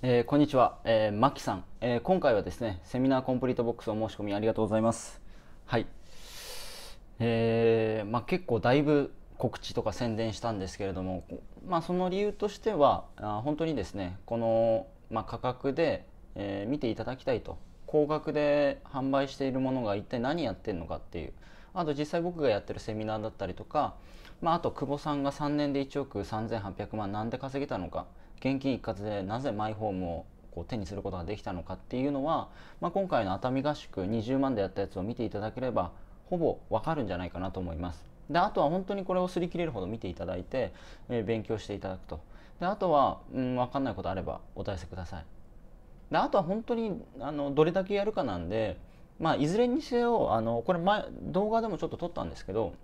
えー、こんにちは、えー、マキさん、えー、今回はですねセミナーコンプリートボックスお申し込みありがとうございますはい、えー、まあ、結構だいぶ告知とか宣伝したんですけれども、まあ、その理由としてはあ本当にですねこの、まあ、価格で、え見ていただきたいと高額で販売しているものが一体何やってるのかっていうあと実際僕がやってるセミナーだったりとか、まあ、あと久保さんが3年で1億3800万なんで稼げたのか現金一括でなぜマイホームをこう手にすることができたのかっていうのは、まあ、今回の熱海合宿20万でやったやつを見ていただければほぼわかるんじゃないかなと思います。であとは本当にこれを擦り切れるほど見ていただいて、えー、勉強していただくと。であとは、うん、分かんないことあればお答え合わください。であとは本当にあのどれだけやるかなんで、まあ、いずれにせよあのこれ前動画でもちょっと撮ったんですけど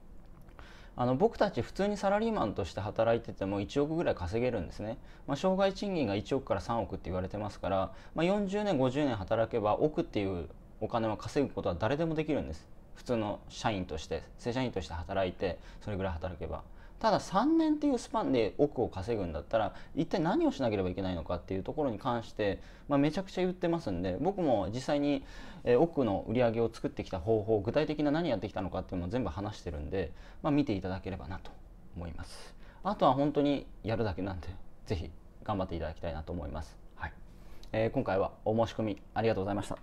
あの僕たち普通にサラリーマンとして働いてても1億ぐらい稼げるんですね、まあ、障害賃金が1億から3億って言われてますから、まあ、40年50年働けば億っていうお金は稼ぐことは誰でもできるんです普通の社員として正社員として働いてそれぐらい働けば。ただ3年っていうスパンで億を稼ぐんだったら一体何をしなければいけないのかっていうところに関して、まあ、めちゃくちゃ言ってますんで僕も実際に、え億の売り上げを作ってきた方法具体的な何やってきたのかっていうのも全部話してるんで、まあ、見ていただければなと思いますあとは本当にやるだけなんで是非頑張っていただきたいなと思います、はいえー、今回はお申し込みありがとうございました